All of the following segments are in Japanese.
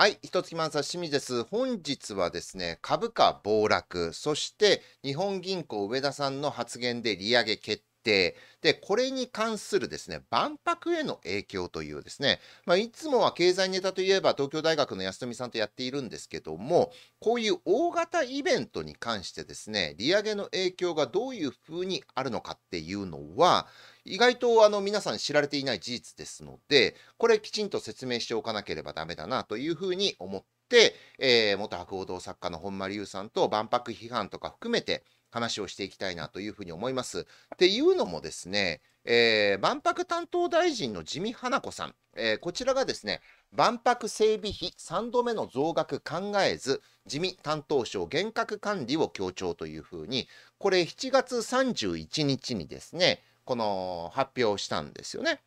はい、一月満さ清水です。本日はですね、株価暴落、そして日本銀行上田さんの発言で利上げ決定。で、これに関するですね、万博への影響というですね、まあ、いつもは経済ネタといえば東京大学の安富さんとやっているんですけども、こういう大型イベントに関してですね、利上げの影響がどういうふうにあるのかっていうのは、意外とあの皆さん知られていない事実ですので、これきちんと説明しておかなければダメだなというふうに思って、えー、元博報堂作家の本間隆さんと万博批判とか含めて話をしていきたいなというふうに思います。っていうのもですね、えー、万博担当大臣の地味花子さん、えー、こちらがですね、万博整備費3度目の増額考えず、地味担当省厳格管理を強調というふうに、これ7月31日にですね、この発表したんですよね。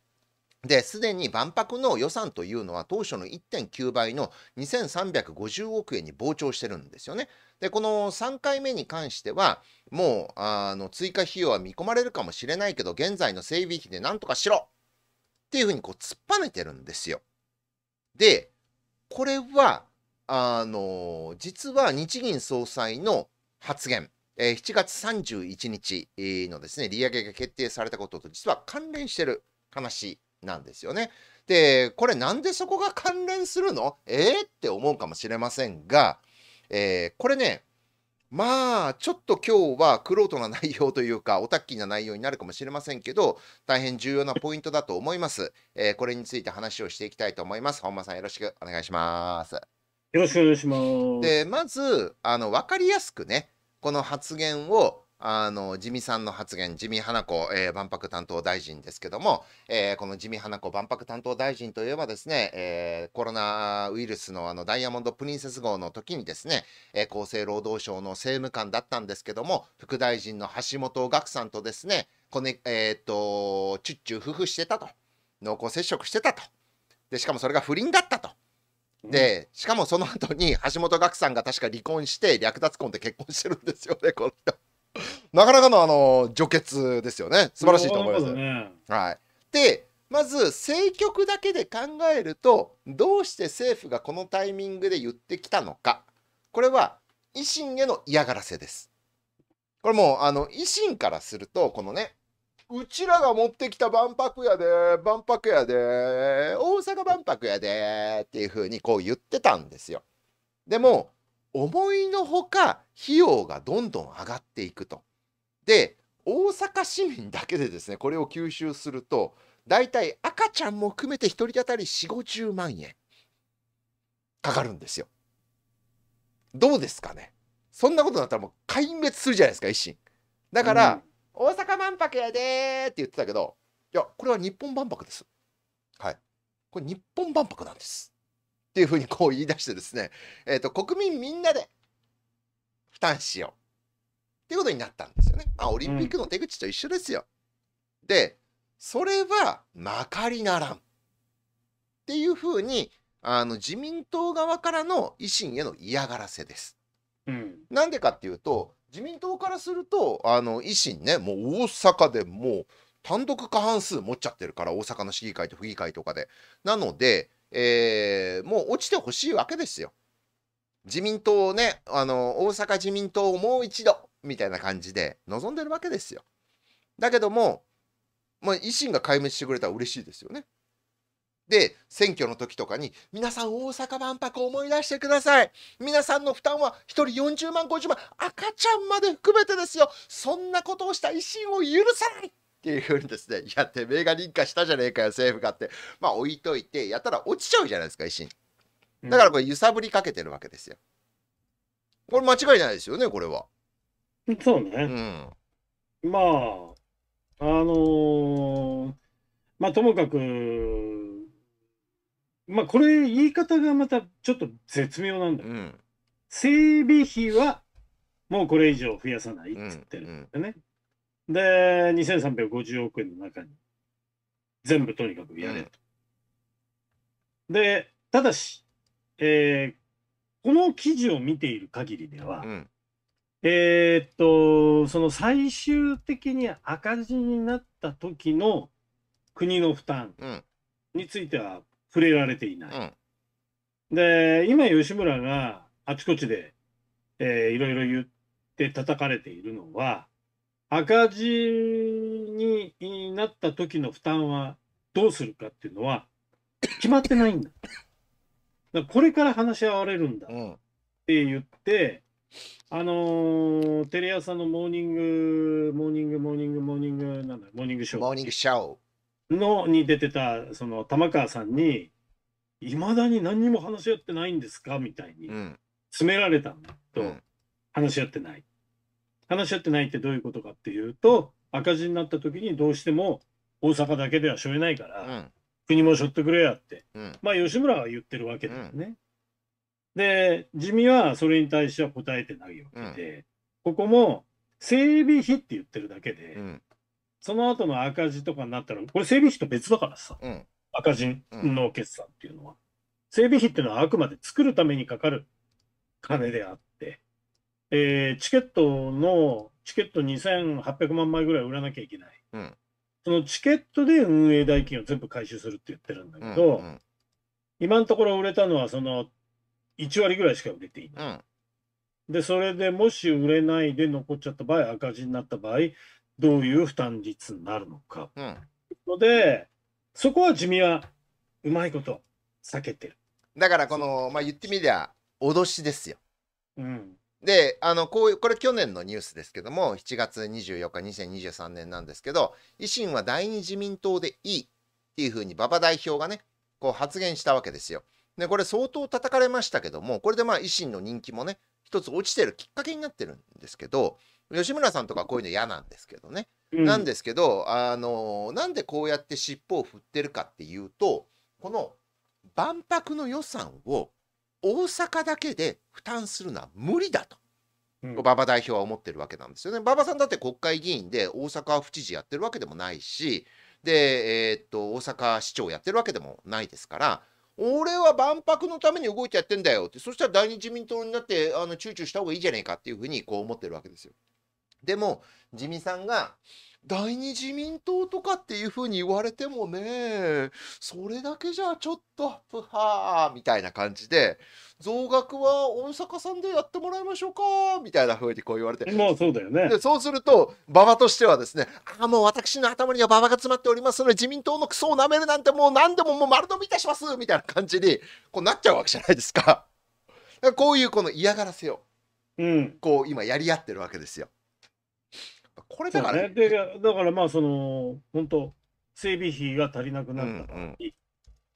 で、すでに万博の予算というのは当初の1.9倍の2350億円に膨張してるんですよね。で、この3回目に関しては、もう、あの、追加費用は見込まれるかもしれないけど、現在の整備費でなんとかしろっていうふうにこう突っぱねてるんですよ。で、これは、あの、実は日銀総裁の発言。えー、7月31日のですね、利上げが決定されたことと実は関連してる話なんですよね。で、これなんでそこが関連するのえー、って思うかもしれませんが、えー、これね、まあ、ちょっと今日はクローな内容というか、オタッキーな内容になるかもしれませんけど、大変重要なポイントだと思います。えー、これについて話をしていきたいと思います。本間さん、よろしくお願いします。よろしくお願いします。で、まず、あの、わかりやすくね、この発言をあの自見さんの発言、自見花子、えー、万博担当大臣ですけども、えー、この自見花子万博担当大臣といえばですね、えー、コロナウイルスのあのダイヤモンド・プリンセス号の時にですね、え厚生労働省の政務官だったんですけども、副大臣の橋本岳さんとですね、こねえっとチュッチュ夫婦してたと、濃厚接触してたとで、しかもそれが不倫だったと。で、しかもその後に橋本岳さんが確か離婚して略奪婚で結婚してるんですよね、この人。なかなかのあの除血ですよね。素晴らしいと思います。ね、はい。で、まず政局だけで考えると、どうして政府がこのタイミングで言ってきたのか。これは維新への嫌がらせです。これもあの維新からするとこのねうちらが持ってきた万博やで、万博やで、大阪万博やで、っていうふうにこう言ってたんですよ。でも、思いのほか費用がどんどん上がっていくと。で、大阪市民だけでですね、これを吸収すると、大体赤ちゃんも含めて1人当たり4、50万円かかるんですよ。どうですかねそんなことなったらもう壊滅するじゃないですか、維新。だから、うん大阪万博やでーって言ってたけど、いや、これは日本万博です。はい。これ日本万博なんです。っていうふうにこう言い出してですね、えっ、ー、と、国民みんなで負担しよう。っていうことになったんですよね。まあ、オリンピックの手口と一緒ですよ。うん、で、それはまかりならん。っていうふうに、あの、自民党側からの維新への嫌がらせです。うん、なんでかっていうと、自民党からするとあの維新ねもう大阪でもう単独過半数持っちゃってるから大阪の市議会と府議会とかでなので、えー、もう落ちてほしいわけですよ自民党をねあの大阪自民党をもう一度みたいな感じで望んでるわけですよだけども、まあ、維新が壊滅してくれたら嬉しいですよねで、選挙の時とかに、皆さん大阪万博思い出してください。皆さんの負担は1人40万、50万、赤ちゃんまで含めてですよ。そんなことをした維新を許さないっていうふうにですね、いや、てめえが認可したじゃねえかよ、政府がって。まあ置いといて、やったら落ちちゃうじゃないですか、維新。だからこれ揺さぶりかけてるわけですよ。これ間違いないですよね、これは。そうね。うん、まあ、あのー、まあともかく、まあこれ言い方がまたちょっと絶妙なんだ、うん、整備費はもうこれ以上増やさないっつってるんだね、うんうん、で2350億円の中に全部とにかくやれと、うん、でただし、えー、この記事を見ている限りでは、うん、えっとその最終的に赤字になった時の国の負担については触れられていない。うん、で、今、吉村があちこちで、えー、いろいろ言って叩かれているのは、赤字になった時の負担はどうするかっていうのは決まってないんだ。だこれから話し合われるんだって言って、うん、あのー、テレ朝のモーニング、モーニング、モーニング、モーニング、なんだ、モーニングショー。モーニングショー。のに出てたその玉川さんに「いまだに何にも話し合ってないんですか?」みたいに詰められたんだと、うん、話し合ってない。話し合ってないってどういうことかっていうと赤字になった時にどうしても大阪だけではしょえないから、うん、国もしょってくれやって、うん、まあ吉村は言ってるわけだよね。で地味はそれに対しては答えてないわけで、ここも整備費って言ってるだけで、その後の赤字とかになったら、これ整備費と別だからさ、うん、赤字の決算っていうのは。うん、整備費っていうのはあくまで作るためにかかる金であって、えー、チケットの、チケット2800万枚ぐらい売らなきゃいけない。うん、そのチケットで運営代金を全部回収するって言ってるんだけど、うんうん、今のところ売れたのはその1割ぐらいしか売れていない。で、それでもし売れないで残っちゃった場合、赤字になった場合、どういう負担率になるのか。うん、のでそこは地味はうまいこと避けてる。だからこの、まあ、言ってみりゃ脅しですよ。うん、であのこういうこれ去年のニュースですけども7月24日2023年なんですけど維新は第二自民党でいいっていうふうに馬場代表がねこう発言したわけですよ。でこれ相当叩かれましたけどもこれでまあ維新の人気もね一つ落ちてるきっかけになってるんですけど吉村さんとかこういうの嫌なんですけどね、うん、なんですけどあのなんでこうやって尻尾を振ってるかっていうとこの万博の予算を大阪だけで負担するのは無理だと。馬場代表は思ってるわけなんですよね。馬場さんだって国会議員で大阪府知事やってるわけでもないし、で、えー、っと、大阪市長やってるわけでもないですから、俺は万博のために動いてやってんだよって、そしたら第二自民党になって、あの、躊躇した方がいいじゃねえかっていうふうに、こう思ってるわけですよ。でも自見さんが第二自民党とかっていうふうに言われてもねそれだけじゃちょっとプハーみたいな感じで増額は大阪さんでやってもらいましょうかみたいなふうにこう言われてもうそうだよねでそうすると馬場としてはですねああもう私の頭には馬場が詰まっておりますので自民党のクソをなめるなんてもう何でももう丸飲みいたしますみたいな感じにこうなっちゃうわけじゃないですか。こういうこの嫌がらせを、うん、こう今やり合ってるわけですよ。これだから、ね、でだからまあその本当整備費が足りなくなった、ら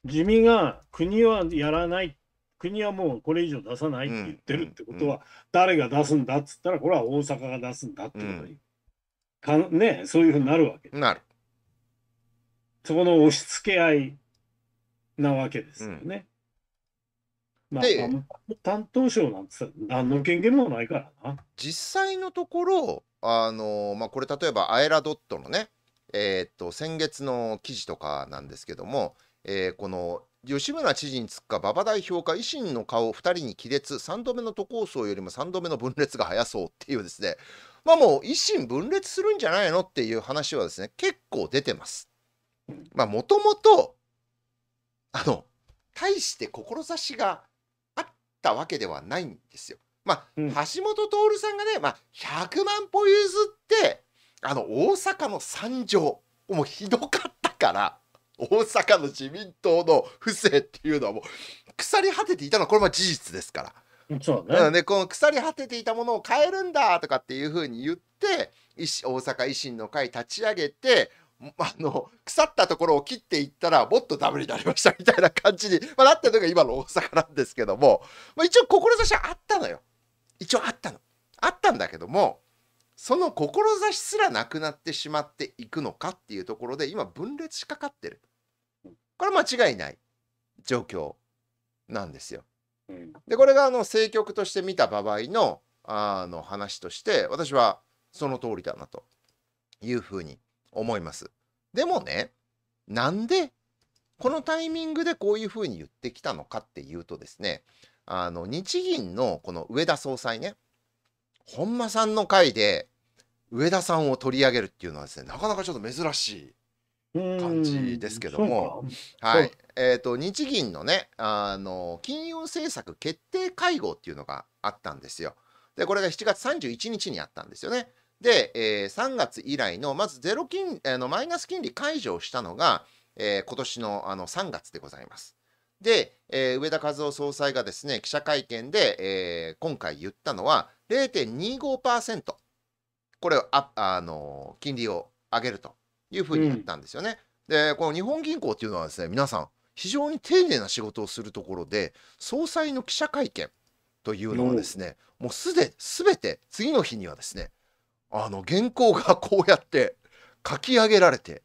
地味が国はやらない国はもうこれ以上出さないって言ってるってことは、誰が出すんだっつったらこれは大阪が出すんだってことに、かねそういうふうになるわけなるそこの押し付け合いなわけですよね、うん、まあ担当省なんて何の権限もないからな実際のところあのまあ、これ例えばアエラドットのね、えー、っと先月の記事とかなんですけども、えー、この吉村知事につくか馬場代表か維新の顔2人に亀裂3度目の都構想よりも3度目の分裂が早そうっていうですねまあもう維新分裂するんじゃないのっていう話はですね結構出てます。まあもともとあの大して志があったわけではないんですよ。まあ、うん、橋本徹さんがね、まあ、100万歩譲ってあの大阪の惨状もうひどかったから大阪の自民党の不正っていうのはもう腐り果てていたのはこれも事実ですから。そうね、でこの腐り果てていたものを変えるんだとかっていうふうに言って大阪維新の会立ち上げてあの腐ったところを切っていったらもっとダメになりましたみたいな感じに、まあ、なってるのが今の大阪なんですけども、まあ、一応志はあったのよ。一応あったのあったんだけどもその志すらなくなってしまっていくのかっていうところで今分裂しかかってるこれは間違いない状況なんですよ。でこれがあの政局として見た場合のあの話として私はその通りだなというふうに思います。でもねなんでこのタイミングでこういうふうに言ってきたのかっていうとですねあの日銀のこの上田総裁ね本間さんの回で上田さんを取り上げるっていうのはですねなかなかちょっと珍しい感じですけども、はい、えーと、日銀のねあの金融政策決定会合っていうのがあったんですよ。でこれが7月31日にあったんですよね。で、えー、3月以来のまずゼロ金あのマイナス金利解除をしたのが、えー、今年のあの3月でございます。で、えー、上田和夫総裁がですね記者会見で、えー、今回言ったのは0.25%これをあ、あの金利を上げるというふうに言ったんですよね。うん、でこの日本銀行というのはですね皆さん非常に丁寧な仕事をするところで総裁の記者会見というのはですね、うん、もうすですべて次の日にはですねあの原稿がこうやって書き上げられて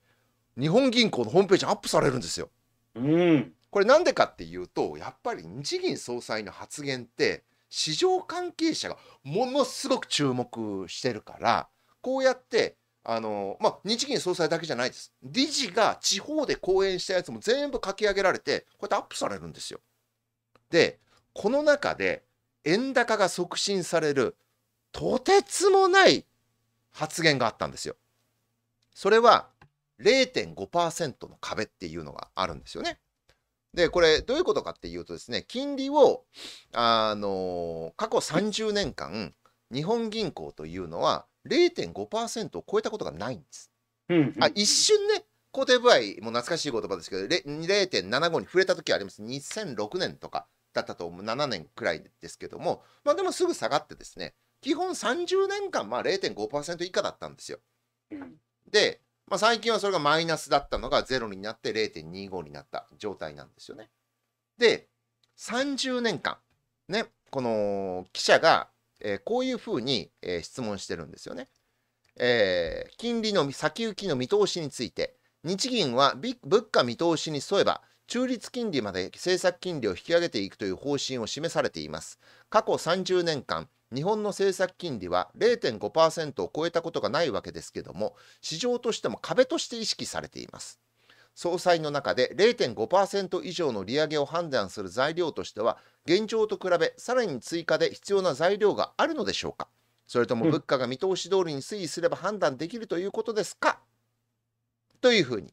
日本銀行のホームページにアップされるんですよ。うん、これなんでかっていうとやっぱり日銀総裁の発言って市場関係者がものすごく注目してるからこうやってあのまあ、日銀総裁だけじゃないです理事が地方で講演したやつも全部書き上げられてこうやってアップされるんですよ。でこの中で円高が促進されるとてつもない発言があったんですよ。それは0.5%の壁っていうのがあるんですよね。で、これどういうことかっていうとですね、金利を、あの過去30年間、日本銀行というのは0.5%を超えたことがないんです。うんあ一瞬ね、肯定部合、も懐かしい言葉ですけど、0.75に触れた時あります。2006年とかだったと思う、7年くらいですけども、まあでもすぐ下がってですね、基本30年間、まあ0.5%以下だったんですよ。で、まあ、最近はそれがマイナスだったのが0になって0.25になった状態なんですよね。で、30年間、ね、この記者が、えー、こういうふうに、えー、質問してるんですよね。えー、金利の先行きの見通しについて、日銀は物価見通しに沿えば、中立金利まで政策金利を引き上げていくという方針を示されています。過去30年間、日本の政策金利は0.5%を超えたことがないわけですけども市場としても壁として意識されています総裁の中で0.5%以上の利上げを判断する材料としては現状と比べさらに追加で必要な材料があるのでしょうかそれとも物価が見通し通りに推移すれば判断できるということですかというふうに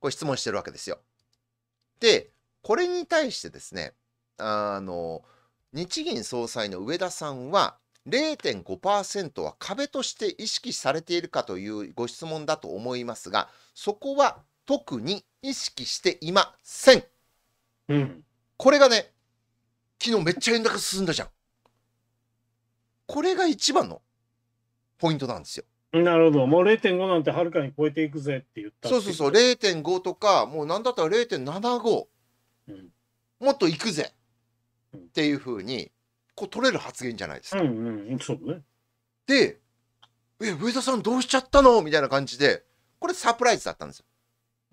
ご質問してるわけですよ。でこれに対してですねあのー日銀総裁の植田さんは0.5%は壁として意識されているかというご質問だと思いますがそこは特に意識していません、うん、これがね昨日めっちゃ円高進んだじゃんこれが一番のポイントなんですよなるほどもう0.5なんてはるかに超えていくぜって言ったそうそうそう0.5とかもう何だったら0.75、うん、もっといくぜっていうふうにこう取れる発言じゃないですか。うんうん、そうね、で「え上田さんどうしちゃったの?」みたいな感じでこれサプライズだったんですよ。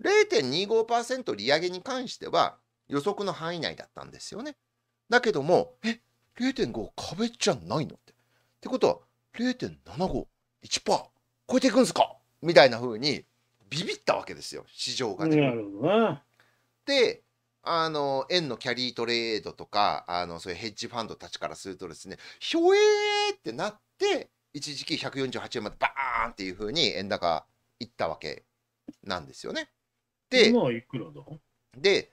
0.25%利上げに関しては予測の範囲内だったんですよね。だけども「え0.5壁じゃないの?」って。ってことは0.751%超えていくんですかみたいなふうにビビったわけですよ市場がね。なるほどなであの円のキャリートレードとかあのそういうヘッジファンドたちからするとですねひょえーってなって一時期148円までバーンっていうふうに円高いったわけなんですよね。でで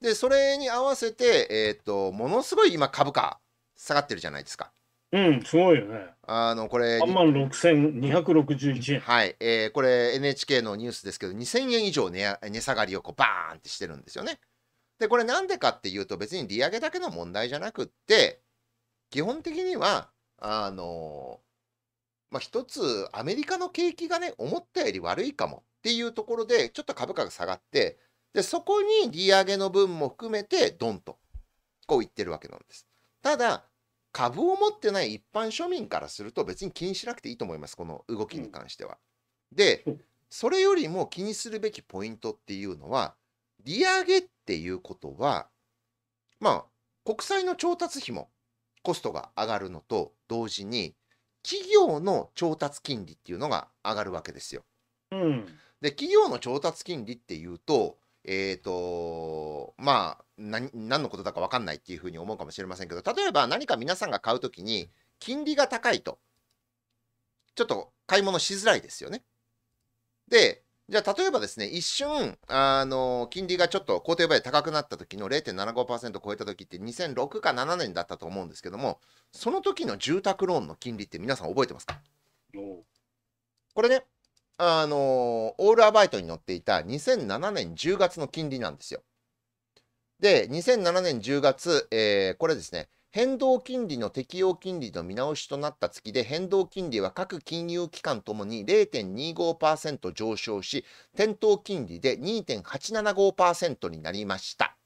でそれに合わせて、えーと、とものすごい今株価下がってるじゃないですか。うん、すごいよね。あの、これ。3万6261円。はい。えー、これ NHK のニュースですけど、2000円以上値値下がりをこうバーンってしてるんですよね。で、これなんでかっていうと別に利上げだけの問題じゃなくって、基本的には、あの、まあ、一つアメリカの景気がね、思ったより悪いかもっていうところで、ちょっと株価が下がって、で、そこに利上げの分も含めて、ドンと、こう言ってるわけなんです。ただ、株を持ってない一般庶民からすると別に気にしなくていいと思います、この動きに関しては。で、それよりも気にするべきポイントっていうのは、利上げっていうことは、まあ、国債の調達費もコストが上がるのと同時に、企業の調達金利っていうのが上がるわけですよ。うん、で、企業の調達金利っていうと、えーとまあ、何のことだか分かんないっていうふうに思うかもしれませんけど例えば何か皆さんが買うときに金利が高いとちょっと買い物しづらいですよね。でじゃあ、例えばですね、一瞬、あの、金利がちょっと肯定倍高くなった時の0.75%超えた時って2006か7年だったと思うんですけども、その時の住宅ローンの金利って皆さん覚えてますかこれね、あの、オールアバイトに載っていた2007年10月の金利なんですよ。で、2007年10月、えー、これですね、変動金利の適用金利の見直しとなった月で変動金利は各金融機関ともに0.25%上昇し、店頭金利で2.875%になりました。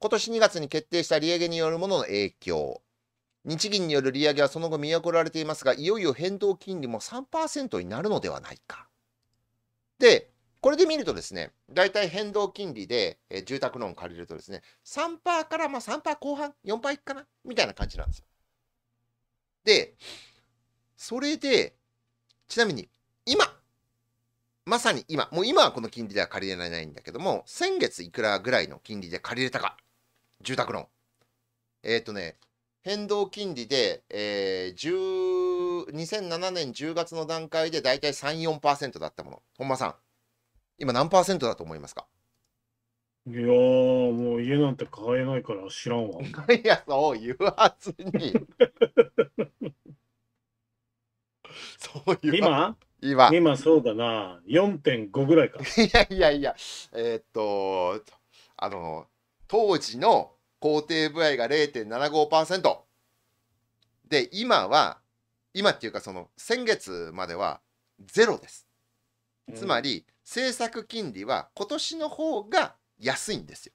今年2月に決定した利上げによるものの影響。日銀による利上げはその後見送られていますが、いよいよ変動金利も3%になるのではないか。で、これで見るとですね、大体変動金利で、え住宅ローン借りるとですね、3%からまあ3%後半、4%いくかなみたいな感じなんですよ。で、それで、ちなみに今、まさに今、もう今はこの金利では借りれないんだけども、先月いくらぐらいの金利で借りれたか、住宅ローン。えっ、ー、とね、変動金利で、えー、2007年10月の段階で大体3、4%だったもの。本間さん。今何パーセントだと思いますかいやー、もう家なんて買えないから知らんわ。いや、そう言わずに。そう言わ今今今そうだな、4.5ぐらいか。いやいやいや、えー、っと、あの、当時の工程部合が0.75%。で、今は、今っていうかその先月まではゼロです。つまり、政策金利は今年の方が安いんですよ。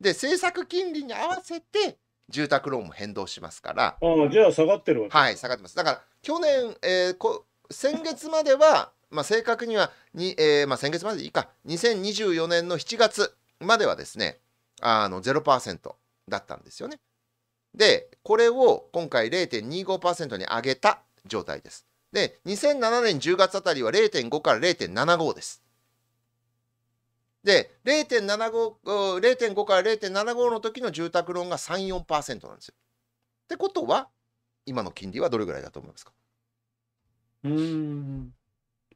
で、政策金利に合わせて住宅ローンも変動しますから。あじゃあ下がってるわけはい、下がってます。だから去年、えー、こ先月までは、まあ、正確にはに、えーまあ、先月までいいか、2024年の7月まではですね、あの0%だったんですよね。で、これを今回0.25%に上げた状態です。で、2007年10月あたりは0.5から0.75です。で、0.75、0.5から0.75の時の住宅ローンが3、4%なんですよ。ってことは、今の金利はどれぐらいだと思いますかうん、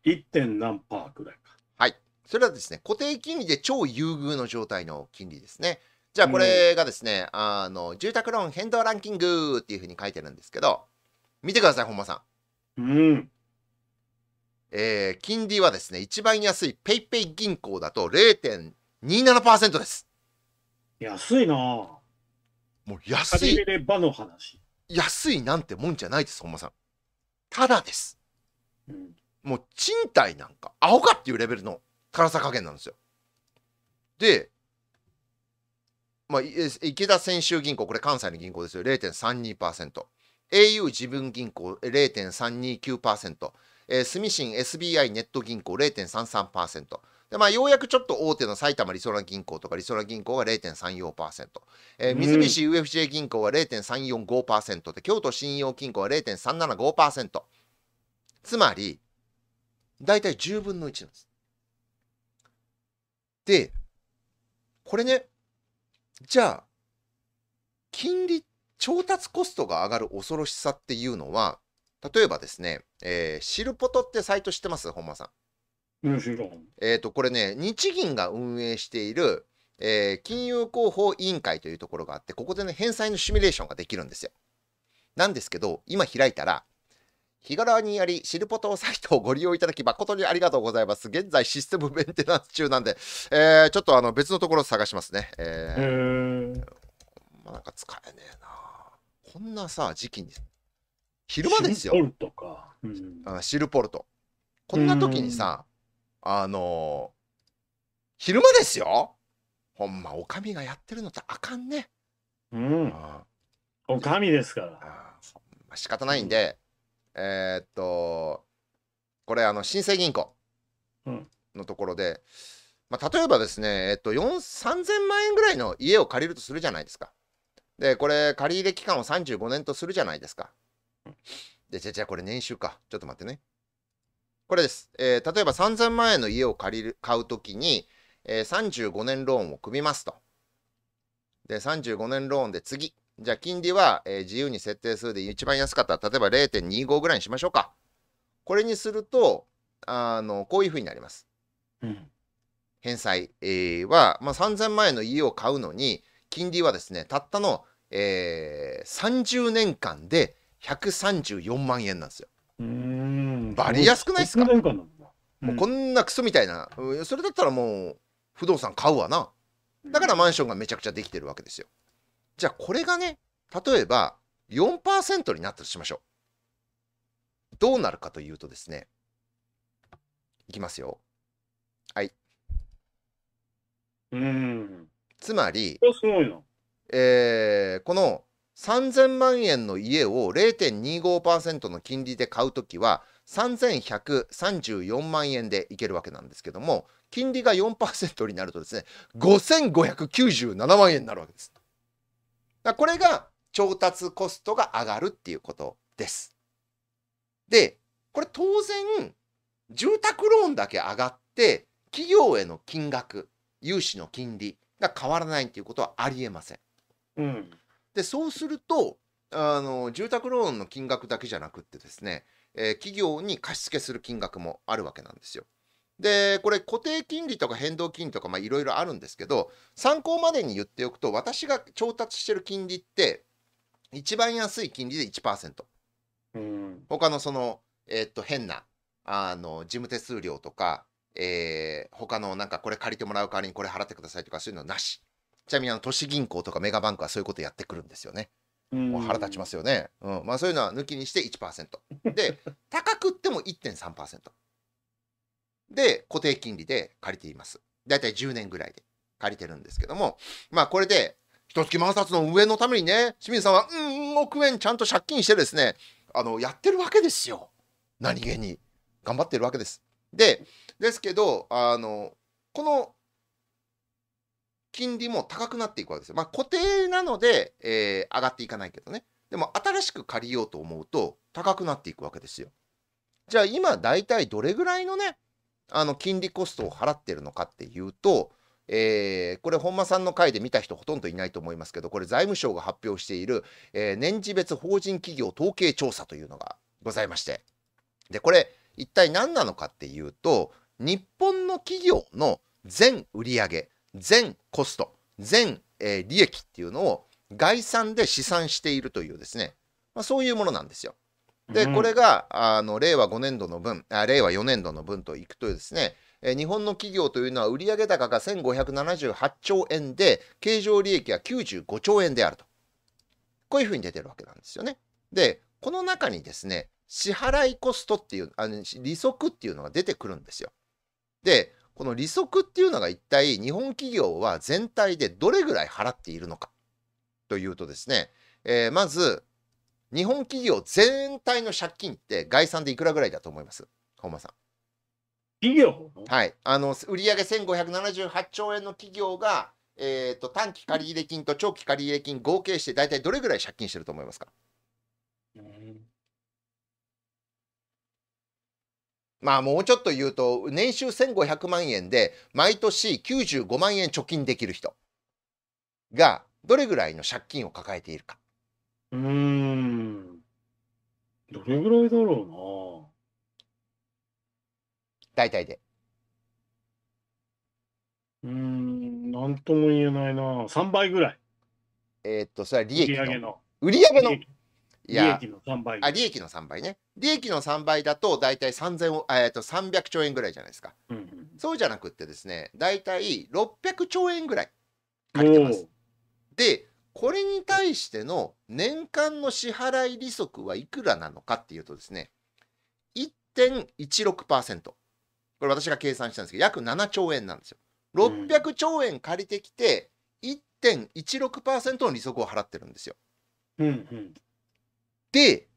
1. 何パーぐらいか。はい。それはですね、固定金利で超優遇の状態の金利ですね。じゃあこれがですね、あの、住宅ローン変動ランキングっていうふうに書いてるんですけど、見てください、本間さん。うん。えー、金利はですね、一番安い PayPay 銀行だと0.27%です。安いなもう安い。安いなんてもんじゃないです、本間さん。ただです。うん、もう賃貸なんか、アホかっていうレベルの辛さ加減なんですよ。で、まあ、池田泉州銀行、これ関西の銀行ですよ、0.32%。au 自分銀行0.329%。えー、住信 SBI ネット銀行0.33%。でまあ、ようやくちょっと大手の埼玉りそな銀行とかりそな銀行が0.34%、えー、三菱 UFJ 銀行は0.345%で京都信用金庫は0.375%つまり大体10分の1なんです。でこれねじゃあ金利調達コストが上がる恐ろしさっていうのは例えばですね、えー、シルポトってサイト知ってます本間さん。うん、知らん。えっ、ー、と、これね、日銀が運営している、えー、金融広報委員会というところがあって、ここでね、返済のシミュレーションができるんですよ。なんですけど、今開いたら、日柄にあり、シルポトサイトをご利用いただき、誠にありがとうございます。現在、システムメンテナンス中なんで、えー、ちょっとあの別のところ探しますね。えー、えー、まあ、なんか使えねえな。こんなさ、時期に昼間ですよ。シルポルトか。うん、あシルポルト。こんな時にさ、あのー、昼間ですよほんま、おかみがやってるのてあかんね。うん。おかみですから。あ仕方ないんで、うん、えー、っと、これ、あの、新生銀行のところで、うん、まあ、例えばですね、えっと、3000万円ぐらいの家を借りるとするじゃないですか。で、これ、借り入れ期間を35年とするじゃないですか。で、じゃじゃ、これ年収か。ちょっと待ってね。これです。えー、例えば3000万円の家を借りる、買うときに、えー、35年ローンを組みますと。で、35年ローンで次。じゃあ、金利は、えー、自由に設定するで一番安かった例えば0.25ぐらいにしましょうか。これにすると、あの、こういうふうになります。うん、返済、えー、は、まあ、3000万円の家を買うのに、金利はですね、たったの、えー、30年間で134万円なんですよ。バリ安くないですか、うん、もうこんなクソみたいなそれだったらもう不動産買うわなだからマンションがめちゃくちゃできてるわけですよじゃあこれがね例えば4%になったとしましょうどうなるかというとですねいきますよはいうんつまりえー、この3000万円の家を0.25%の金利で買うときは3134万円でいけるわけなんですけども金利が4%になるとですね5597万円になるわけです。これが調達コストが上がるっていうことです。でこれ当然住宅ローンだけ上がって企業への金額融資の金利が変わらないっていうことはありえません。うん、でそうするとあの住宅ローンの金額だけじゃなくってですね、えー、企業に貸付する金額もあるわけなんですよ。でこれ固定金利とか変動金利とかいろいろあるんですけど参考までに言っておくと私が調達してる金利って一番安い金利で1%。うん、他のその、えー、っと変なあの事務手数料とか、えー、他のなんかこれ借りてもらう代わりにこれ払ってくださいとかそういうのなし。ちなみにあの都市銀行とかメガバンクはそういうことやってくるんですよね。もう腹立ちますよね。うん、まあそういうのは抜きにして1%。で、高くっても1.3%。で、固定金利で借りています。だいたい10年ぐらいで借りてるんですけども、まあこれで、一月万札の上のためにね、清水さんは、うん、億円ちゃんと借金してですね、あの、やってるわけですよ。何気に。頑張ってるわけです。で、ですけど、あの、この金利も高くなっていくわけですよ。まあ、固定なので、えー、上がっていかないけどね。でも新しく借りようと思うと高くなっていくわけですよ。じゃあ今大体どれぐらいのね、あの金利コストを払ってるのかっていうと、えー、これ本間さんの回で見た人ほとんどいないと思いますけどこれ財務省が発表している、えー、年次別法人企業統計調査というのがございましてでこれ一体何なのかっていうと日本の企業の全売上全コスト、全、えー、利益っていうのを概算で試算しているというですね、まあ、そういうものなんですよ。で、これがあの令和5年度の分あ、令和4年度の分といくとですね、えー、日本の企業というのは売上高が1578兆円で、経常利益は95兆円であると。こういうふうに出てるわけなんですよね。で、この中にですね、支払いコストっていう、あの利息っていうのが出てくるんですよ。で、この利息っていうのが一体日本企業は全体でどれぐらい払っているのかというとですね、えー、まず日本企業全体の借金って概算でいくらぐらいだと思います本間さん。企業はい。あの、売上1578兆円の企業が、えっ、ー、と、短期借入金と長期借入金合計して大体どれぐらい借金してると思いますかまあもうちょっと言うと、年収1500万円で毎年95万円貯金できる人がどれぐらいの借金を抱えているか。うーん。どれぐらいだろうな。大体で。うーん、何とも言えないな。3倍ぐらい。えーっと、それは利益売り上の。売上の。利益の3倍。あ利益の3倍ね利益の3倍だと大体3000えー、と300兆円ぐらいじゃないですかうんそうじゃなくってですね大体600兆円ぐらい借りてますでこれに対しての年間の支払い利息はいくらなのかっていうとですね1.16%これ私が計算したんですけど約7兆円なんですよ600兆円借りてきて1.16%の利息を払ってるんですようんうんで、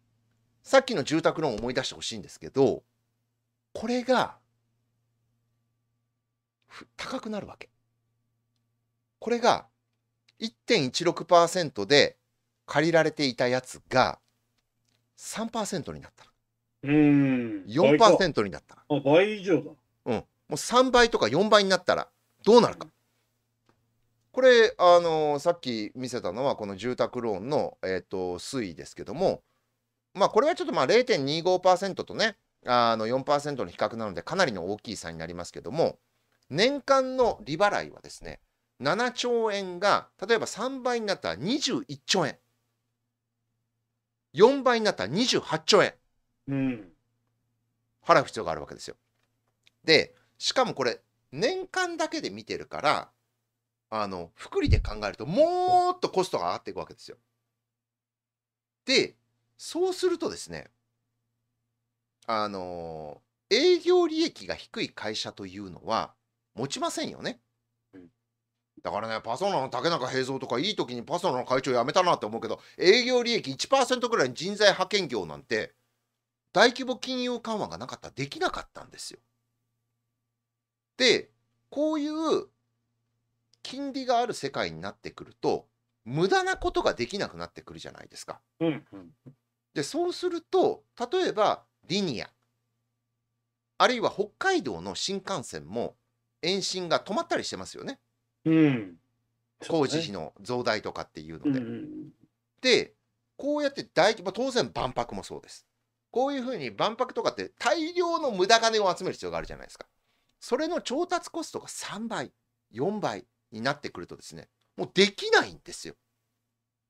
さっきの住宅ローンを思い出してほしいんですけど、これが、高くなるわけ。これが、1.16%で借りられていたやつが、3%になったうん。4%になったら。あ、倍以上だ。うん。もう3倍とか4倍になったら、どうなるか。うんこれ、あのさっき見せたのはこの住宅ローンの、えーと、と推移ですけども、まあ、これはちょっとまあ0.25%とね、あの4%の比較なのでかなりの大きい差になりますけども、年間の利払いはですね、7兆円が例えば3倍になったら21兆円、4倍になったら28兆円、うん、払う必要があるわけですよ。で、しかもこれ、年間だけで見てるから、あの複利で考えるともっとコストが上がっていくわけですよ。でそうするとですねあの営業利益が低い会社というのは持ちませんよね。だからね、パソナの竹中平蔵とかいい時にパソナの会長辞めたなって思うけど、営業利益1%ぐらいの人材派遣業なんて、大規模金融緩和がなかったらできなかったんですよ。で、こういう金利がある世界になってくると無駄なことができなくなってくるじゃないですか。うんうん、でそうすると例えばリニアあるいは北海道の新幹線も延伸が止まったりしてますよね。うん、工事費の増大とかっていうので。うんうん、でこうやって大、まあ、当然万博もそうです。こういうふうに万博とかって大量の無駄金を集める必要があるじゃないですか。それの調達コストが3倍4倍になってくるとですね、もうできないんですよ。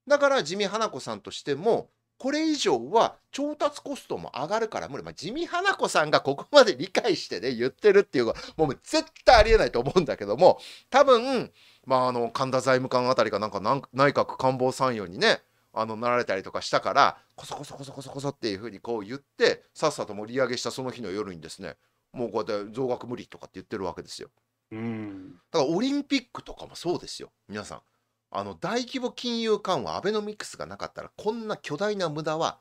だから地味花子さんとしても、これ以上は調達コストも上がるから無理。まあ、地味花子さんがここまで理解してね、言ってるっていうのは、もう絶対ありえないと思うんだけども、多分、まあ、あの、神田財務官あたりがなんか内閣官房参与にね、あのなられたりとかしたからこそこそこそこそこそっていうふうにこう言ってさっさと盛り上げしたその日の夜にですねもうこうやって増額無理とかって言ってるわけですよ。うん、だからオリンピックとかもそうですよ皆さんあの大規模金融緩和アベノミクスがなかったらこんな巨大な無駄は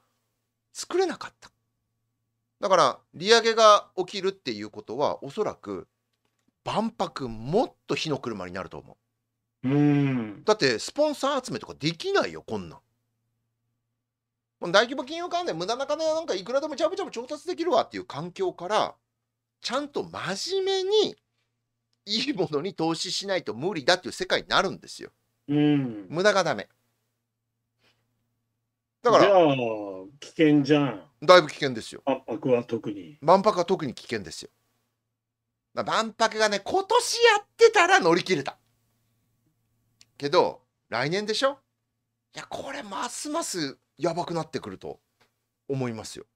作れなかっただから利上げが起きるっていうことはおそらく万博もっと火の車になると思ううんだってスポンサー集めとかできないよこんなん大規模金融関連無駄な金なんかいくらでもジゃぶジゃぶ調達できるわっていう環境からちゃんと真面目にいいものに投資しないと無理だっていう世界になるんですよ。うん。無駄がダメ。だから。じゃあ、危険じゃん。だいぶ危険ですよ。万博は特に。万博は特に危険ですよ。万博がね、今年やってたら乗り切れた。けど、来年でしょいや、これますますやばくなってくると思いますよ。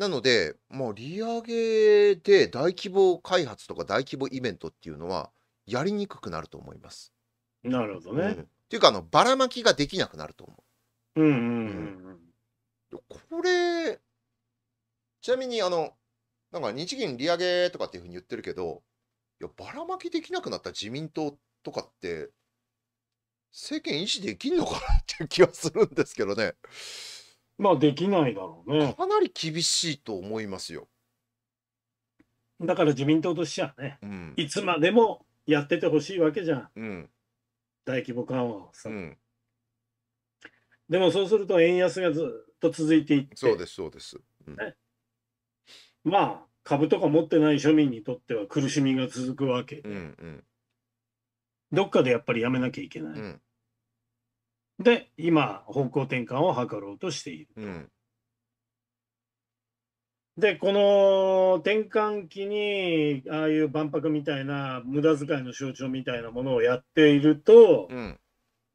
なので、もう利上げで大規模開発とか大規模イベントっていうのはやりにくくなると思います。なるほどね。うん、っていうかあのばらまきができなくなると思う。うんうんうん、うん、これちなみにあのなんか日銀利上げとかっていうふうに言ってるけどいやばらまきできなくなった自民党とかって政権維持できんのかなっていう気はするんですけどね。まあできないだろうね。かなり厳しいと思いますよ。だから自民党としてはね、うん、いつまでもやっててほしいわけじゃん。うん、大規模緩和をさ、うん。でもそうすると円安がずっと続いていって。そうです、そうです。ね、まあ、株とか持ってない庶民にとっては苦しみが続くわけで、うんうん、どっかでやっぱりやめなきゃいけない。で、今、方向転換を図ろうとしている。うん、で、この転換期に、ああいう万博みたいな、無駄遣いの象徴みたいなものをやっていると、うん、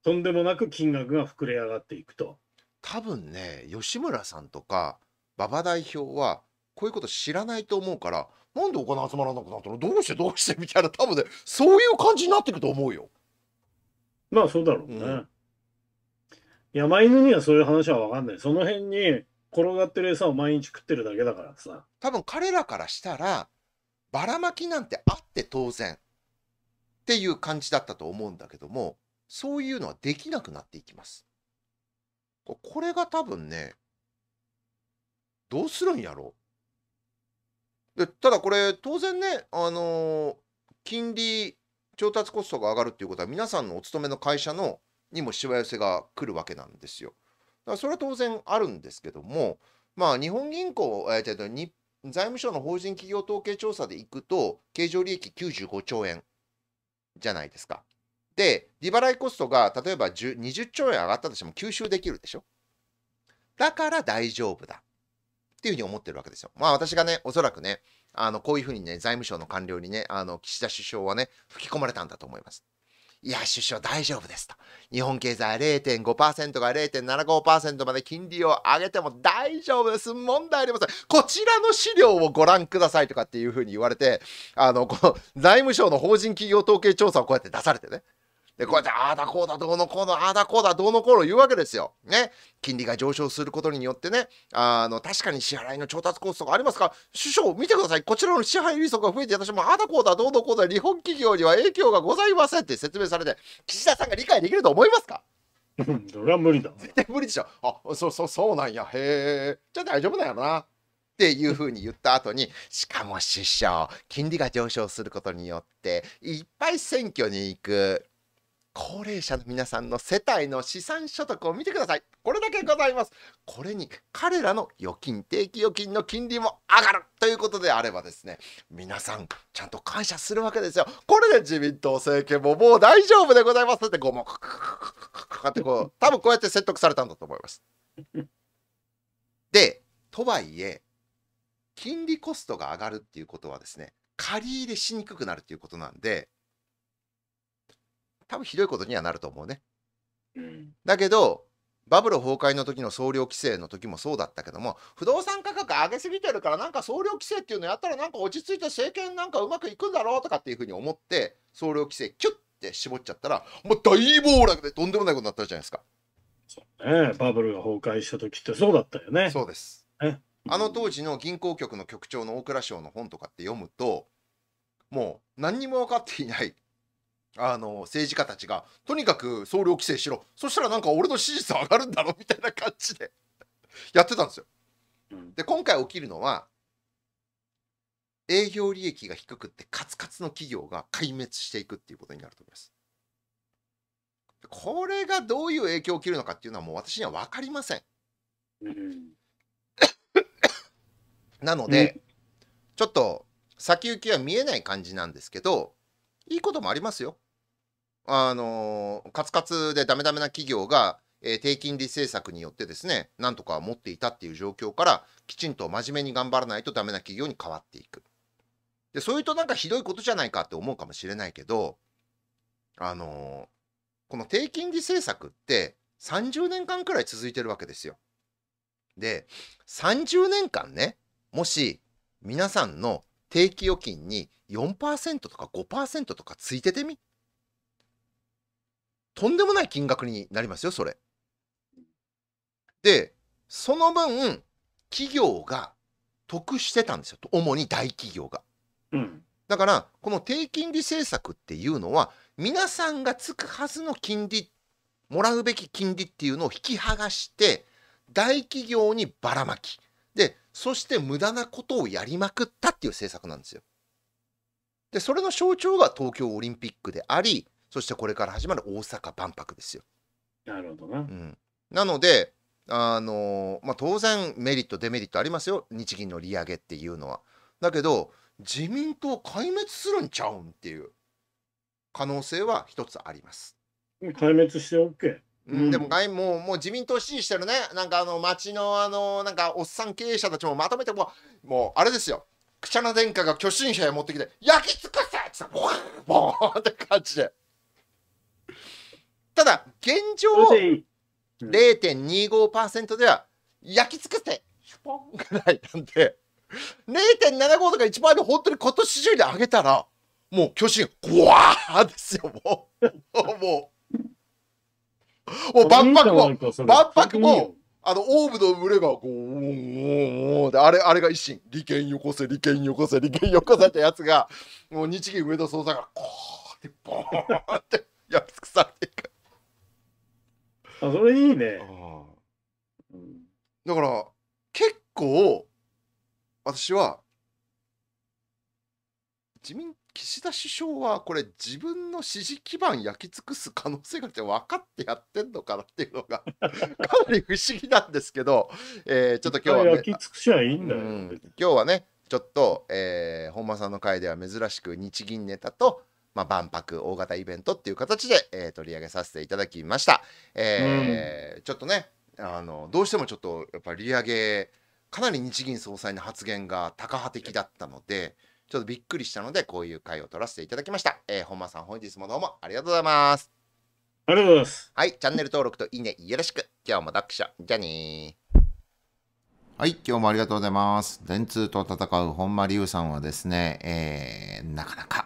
とんでもなく金額が膨れ上がっていくと。多分ね、吉村さんとか、馬場代表は、こういうこと知らないと思うから、なんでお金集まらなくなったのどうしてどうしてみたいな、多分ね、そういう感じになっていくと思うよ。まあ、そうだろうね。うん山犬にはそういう話は分かんない。その辺に転がってる餌を毎日食ってるだけだからさ。多分彼らからしたら、ばらまきなんてあって当然っていう感じだったと思うんだけども、そういうのはできなくなっていきます。これが多分ね、どうするんやろでただこれ当然ね、あのー、金利調達コストが上がるっていうことは皆さんのお勤めの会社のにもしわ寄せが来るわけなんですよ。だからそれは当然あるんですけども、まあ、日本銀行、えー、財務省の法人企業統計調査でいくと、経常利益95兆円じゃないですか。で、利払いコストが例えば20兆円上がったとしても吸収できるでしょ。だから大丈夫だ。っていうふうに思ってるわけですよ。まあ私がね、おそらくね、あのこういうふうにね、財務省の官僚にね、あの岸田首相はね、吹き込まれたんだと思います。いや、首相大丈夫ですと。日本経済0.5%が0.75%まで金利を上げても大丈夫です。問題ありません。こちらの資料をご覧くださいとかっていうふうに言われて、あの、この財務省の法人企業統計調査をこうやって出されてね。で、こうやって、ああだこうだ、どうのこうの、ああだこうだ、どうのこうの言うわけですよ。ね。金利が上昇することによってね、あの、確かに支払いの調達コストがありますが、首相、見てください。こちらの支払い利息が増えて、私もああだこうだ、どうのこうだ、日本企業には影響がございませんって説明されて、岸田さんが理解できると思いますか それは無理だ。絶対無理でしょ。あ、そうそう、そうなんや。へえ。じゃあ大丈夫なんやろな。っていうふうに言った後に、しかも首相、金利が上昇することによって、いっぱい選挙に行く、高齢者の皆さんの世帯の資産所得を見てください。これだけございます。これに彼らの預金、定期預金の金利も上がるということであればですね、皆さんちゃんと感謝するわけですよ。これで自民党政権ももう大丈夫でございますってこうかかってこう、多分こうやって説得されたんだと思います。で、とはいえ、金利コストが上がるっていうことはですね、借り入れしにくくなるということなんで、多分ひどいことにはなると思うね。うん、だけどバブル崩壊の時の総量規制の時もそうだったけども不動産価格上げすぎてるからなんか総量規制っていうのやったらなんか落ち着いて政権なんかうまくいくんだろうとかっていうふうに思って総量規制キュッて絞っちゃったらもう大暴落でとんでもないことになったじゃないですか。そうね、バブルが崩壊した時ってそうだったよね。そうです、あの当時の銀行局の局長の大蔵省の本とかって読むともう何にも分かっていないあの政治家たちがとにかく総量規制しろそしたらなんか俺の支持率上がるんだろみたいな感じで やってたんですよ。で今回起きるのは営業利益が低くってカツカツの企業が壊滅していくっていうことになると思います。これがどういう影響を受けるのかっていうのはもう私には分かりません。なので、ちょっと先行きは見えない感じなんですけどいいこともありますよ。あのー、カツカツでダメダメな企業が、えー、低金利政策によってですね、なんとか持っていたっていう状況から、きちんと真面目に頑張らないとダメな企業に変わっていく。で、そういうとなんかひどいことじゃないかって思うかもしれないけど、あのー、この低金利政策って30年間くらい続いてるわけですよ。で、30年間ね、もし皆さんの定期預金に4%とか5%とかついててみとんでもない金額になりますよそれ。でその分企業が得してたんですよ主に大企業が。うん、だからこの低金利政策っていうのは皆さんがつくはずの金利もらうべき金利っていうのを引き剥がして大企業にばらまきでそして無駄なことをやりまくったっていう政策なんですよ。でそれの象徴が東京オリンピックでありそしてこれから始まる大阪万博ですよ。なるほどな。うん、なのであのまあ、当然メリットデメリットありますよ日銀の利上げっていうのは。だけど自民党壊滅するんちゃうんっていう可能性は一つあります。壊滅して OK。うん、でも、もう、もう自民党支持してるね、なんかあの、町のあの、なんか、おっさん経営者たちもまとめても、もう、あれですよ。くちゃな殿下が巨神社へ持ってきて、焼き尽くせってボーンって感じで。ただ、現状、0.25%では焼き尽くせシュポンぐらいなんで、0.75とか1で本当に今年中に上げたら、もう巨神、ぐわーですよ、もう。もう。もう万博も、万博も、あの、オーブの群れが、こう、おーおーで、あれ、あれが一心、利権よこせ、利権よこせ、利権よこせってやつが、もう日銀上田総裁が、こうって、ボーって、やっつくされて。あそれいいね、うん、だから結構私は自民岸田首相はこれ自分の支持基盤焼き尽くす可能性があって分かってやってんのかなっていうのが かなり不思議なんですけど、えー、ちょっと今日は、ね、焼き尽くしいいんだよ、うん、今日はねちょっと、えー、本間さんの回では珍しく日銀ネタとまあ、万博大型イベントっていう形で、えー、取り上げさせていただきました。えー、うん、ちょっとねあのどうしてもちょっとやっぱり利上げかなり日銀総裁の発言が高派的だったのでちょっとびっくりしたのでこういう回を取らせていただきました。えー、本間さん本日もどうもありがとうございます。ありがとうございます。はい、チャンネル登録といいねよろしく。今日も読書じゃねはい、今日もありがとうございます。電通と戦う本間龍さんはですね、えー、なかなか